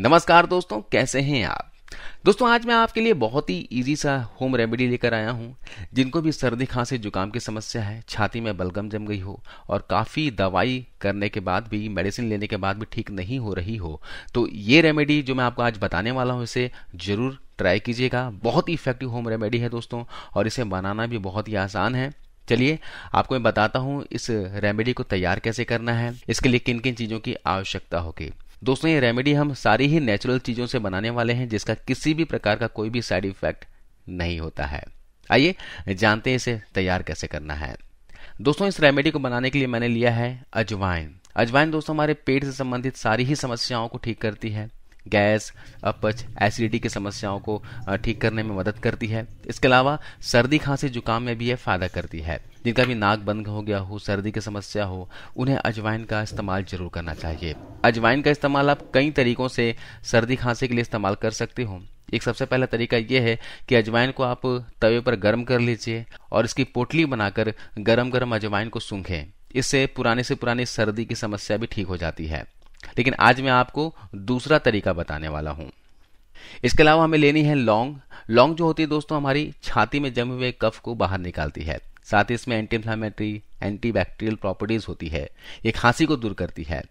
नमस्कार दोस्तों कैसे हैं आप दोस्तों आज मैं आपके लिए बहुत ही इजी सा होम रेमेडी लेकर आया हूँ जिनको भी सर्दी खांसी जुकाम की समस्या है छाती में बलगम जम गई हो और काफ़ी दवाई करने के बाद भी मेडिसिन लेने के बाद भी ठीक नहीं हो रही हो तो ये रेमेडी जो मैं आपको आज बताने वाला हूँ इसे ज़रूर ट्राई कीजिएगा बहुत ही इफेक्टिव होम रेमेडी है दोस्तों और इसे बनाना भी बहुत ही आसान है चलिए आपको मैं बताता हूं इस रेमेडी को तैयार कैसे करना है इसके लिए किन किन चीज़ों की आवश्यकता होगी दोस्तों ये रेमेडी हम सारी ही नेचुरल चीज़ों से बनाने वाले हैं जिसका किसी भी प्रकार का कोई भी साइड इफेक्ट नहीं होता है आइए जानते हैं इसे तैयार कैसे करना है दोस्तों इस रेमेडी को बनाने के लिए मैंने लिया है अजवाइन अजवाइन दोस्तों हमारे पेट से संबंधित सारी ही समस्याओं को ठीक करती है गैस अपच एसिडिटी की समस्याओं को ठीक करने में मदद करती है इसके अलावा सर्दी खांसी जुकाम में भी यह फ़ायदा करती है जिनका भी नाक बंद हो गया हो सर्दी की समस्या हो उन्हें अजवाइन का इस्तेमाल जरूर करना चाहिए अजवाइन का इस्तेमाल आप कई तरीकों से सर्दी खांसी के लिए इस्तेमाल कर सकते हो एक सबसे पहला तरीका यह है कि अजवाइन को आप तवे पर गर्म कर लीजिए और इसकी पोटली बनाकर गर्म गर्म अजवाइन को सूंखें इससे पुराने से पुरानी सर्दी की समस्या भी ठीक हो जाती है लेकिन आज मैं आपको दूसरा तरीका बताने वाला हूं इसके अलावा हमें लेनी है लौंग लौंग जो होती है दोस्तों हमारी छाती में जमे हुए कफ को बाहर निकालती है साथ ही इसमें anti inflammatory anti bacterial properties होती है ये खांसी को दूर करती है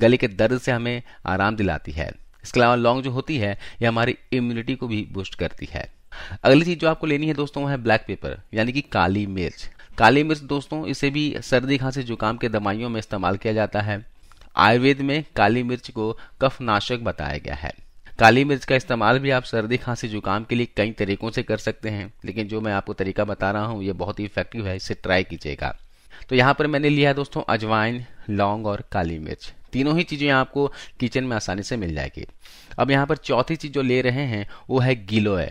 गले के दर्द से हमें आराम दिलाती है इसके अलावा लौंग जो होती है ये हमारी इम्यूनिटी को भी बूस्ट करती है अगली चीज जो आपको लेनी है दोस्तों वो है ब्लैक पेपर यानी कि काली मिर्च काली मिर्च दोस्तों इसे भी सर्दी खांसी जुकाम के दवाइयों में इस्तेमाल किया जाता है आयुर्वेद में काली मिर्च को कफनाशक बताया गया है काली मिर्च का इस्तेमाल भी आप सर्दी खांसी जुकाम के लिए कई तरीकों से कर सकते हैं लेकिन जो मैं आपको तरीका बता रहा हूँ ये बहुत ही इफेक्टिव है इसे ट्राई कीजिएगा तो यहाँ पर मैंने लिया है दोस्तों अजवाइन लौंग और काली मिर्च तीनों ही चीज़ें आपको किचन में आसानी से मिल जाएगी अब यहाँ पर चौथी चीज़ जो ले रहे हैं वो है गिलोय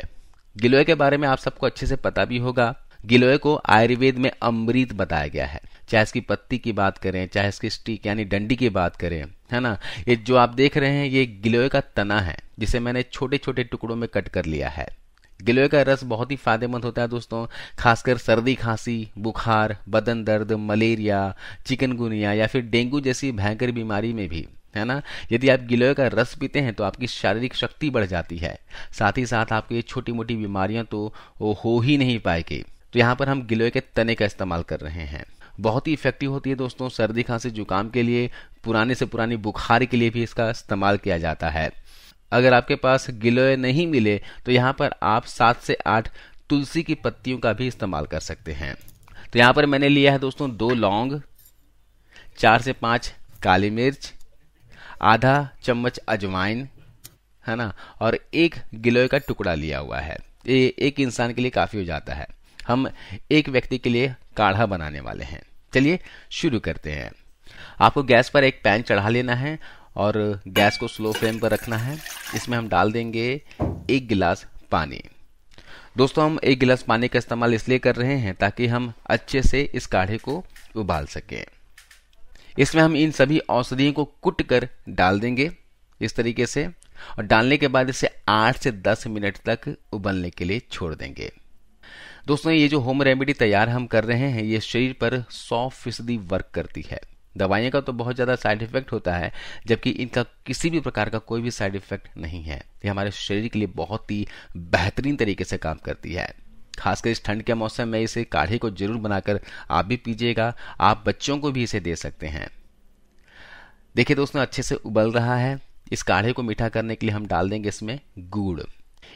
गिलोय के बारे में आप सबको अच्छे से पता भी होगा गिलोय को आयुर्वेद में अमृत बताया गया है चाहे इसकी पत्ती की बात करें चाहे इसकी स्टिक यानी डंडी की बात करें है ना ये जो आप देख रहे हैं ये गिलोय का तना है जिसे मैंने छोटे छोटे टुकड़ों में कट कर लिया है गिलोय का रस बहुत ही फायदेमंद होता है दोस्तों खासकर सर्दी खांसी बुखार बदन दर्द मलेरिया चिकनगुनिया या फिर डेंगू जैसी भयंकर बीमारी में भी है ना यदि आप गिलोय का रस पीते हैं तो आपकी शारीरिक शक्ति बढ़ जाती है साथ ही साथ आपको ये छोटी मोटी बीमारियां तो हो ही नहीं पाएगी तो यहाँ पर हम गिलोय के तने का इस्तेमाल कर रहे हैं बहुत ही इफेक्टिव होती है दोस्तों सर्दी खांसी जुकाम के लिए पुराने से पुरानी बुखार के लिए भी इसका इस्तेमाल किया जाता है अगर आपके पास गिलोय नहीं मिले तो यहाँ पर आप सात से आठ तुलसी की पत्तियों का भी इस्तेमाल कर सकते हैं तो यहाँ पर मैंने लिया है दोस्तों दो लौंग चार से पांच काली मिर्च आधा चम्मच अजवाइन है ना और एक गिलोय का टुकड़ा लिया हुआ है ये एक इंसान के लिए काफ़ी हो जाता है हम एक व्यक्ति के लिए काढ़ा बनाने वाले हैं चलिए शुरू करते हैं आपको गैस पर एक पैन चढ़ा लेना है और गैस को स्लो फ्लेम पर रखना है इसमें हम डाल देंगे एक गिलास पानी दोस्तों हम एक गिलास पानी का इस्तेमाल इसलिए कर रहे हैं ताकि हम अच्छे से इस काढ़े को उबाल सकें इसमें हम इन सभी औषधियों को कुट कर डाल देंगे इस तरीके से और डालने के बाद इसे 8 से 10 मिनट तक उबलने के लिए छोड़ देंगे दोस्तों ये जो होम रेमेडी तैयार हम कर रहे हैं ये शरीर पर सौ फीसदी वर्क करती है दवाइयों का तो बहुत ज़्यादा साइड इफेक्ट होता है जबकि इनका किसी भी प्रकार का कोई भी साइड इफेक्ट नहीं है ये हमारे शरीर के लिए बहुत ही बेहतरीन तरीके से काम करती है खासकर इस ठंड के मौसम में इसे काढ़े को जरूर बनाकर आप भी पीजिएगा आप बच्चों को भी इसे दे सकते हैं देखिए दोस्तों अच्छे से उबल रहा है इस काढ़े को मीठा करने के लिए हम डाल देंगे इसमें गुड़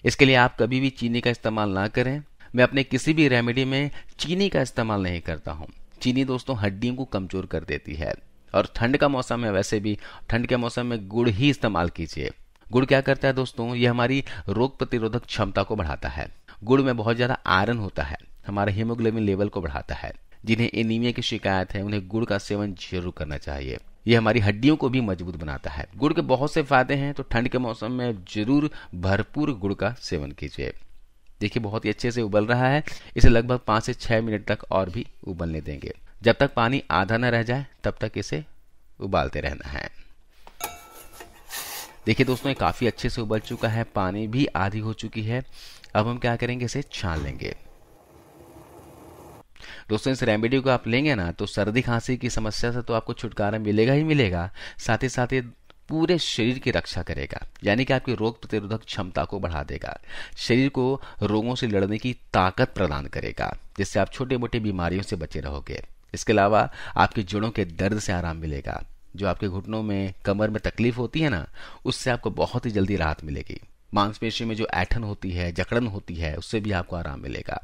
इसके लिए आप कभी भी चीनी का इस्तेमाल ना करें मैं अपने किसी भी रेमेडी में चीनी का इस्तेमाल नहीं करता हूँ चीनी दोस्तों हड्डियों को कमजोर कर देती है और ठंड का मौसम है वैसे भी ठंड के मौसम में गुड़ ही इस्तेमाल कीजिए गुड़ क्या करता है दोस्तों ये हमारी रोग प्रतिरोधक क्षमता को बढ़ाता है गुड़ में बहुत ज्यादा आयरन होता है हमारा हीमोग्लोबिन लेवल को बढ़ाता है जिन्हें एनीमिया की शिकायत है उन्हें गुड़ का सेवन जरूर करना चाहिए यह हमारी हड्डियों को भी मजबूत बनाता है गुड़ के बहुत से फायदे हैं तो ठंड के मौसम में जरूर भरपूर गुड़ का सेवन कीजिए देखिए बहुत ही अच्छे से उबल रहा है इसे लगभग पाँच से छः मिनट तक और भी उबलने देंगे जब तक पानी आधा न रह जाए तब तक इसे उबालते रहना है देखिए दोस्तों ये काफ़ी अच्छे से उबल चुका है पानी भी आधी हो चुकी है अब हम क्या करेंगे इसे छान लेंगे दोस्तों इस रेमेडी को आप लेंगे ना तो सर्दी खांसी की समस्या से तो आपको छुटकारा मिलेगा ही मिलेगा साथ ही साथ ये पूरे शरीर की रक्षा करेगा यानी कि आपकी रोग प्रतिरोधक क्षमता को बढ़ा देगा शरीर को रोगों से लड़ने की ताकत प्रदान करेगा जिससे आप छोटे मोटे बीमारियों से बचे रहोगे इसके अलावा आपके जड़ों के दर्द से आराम मिलेगा जो आपके घुटनों में कमर में तकलीफ होती है ना उससे आपको बहुत ही जल्दी राहत मिलेगी मांसपेशी में जो ऐठन होती है जकड़न होती है उससे भी आपको आराम मिलेगा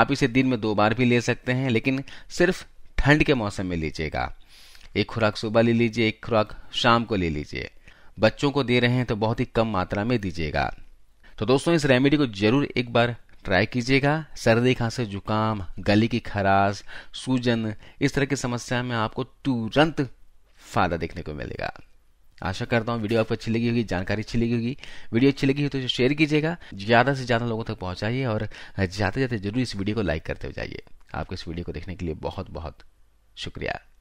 आप इसे दिन में दो बार भी ले सकते हैं लेकिन सिर्फ ठंड के मौसम में लीजिएगा एक खुराक सुबह ले लीजिए एक खुराक शाम को ले लीजिए बच्चों को दे रहे हैं तो बहुत ही कम मात्रा में दीजिएगा तो दोस्तों इस रेमेडी को जरूर एक बार ट्राई कीजिएगा सर्दी खांसी जुकाम गली की खराश सूजन इस तरह की समस्या में आपको तुरंत फायदा देखने को मिलेगा आशा करता हूँ वीडियो आपको अच्छी लगी होगी जानकारी अच्छी लगी होगी वीडियो अच्छी लगी हो तो शेयर कीजिएगा ज़्यादा से ज़्यादा लोगों तक पहुंचाइए और जाते जाते जरूर इस वीडियो को लाइक करते हुए जाइए आपको इस वीडियो को देखने के लिए बहुत बहुत शुक्रिया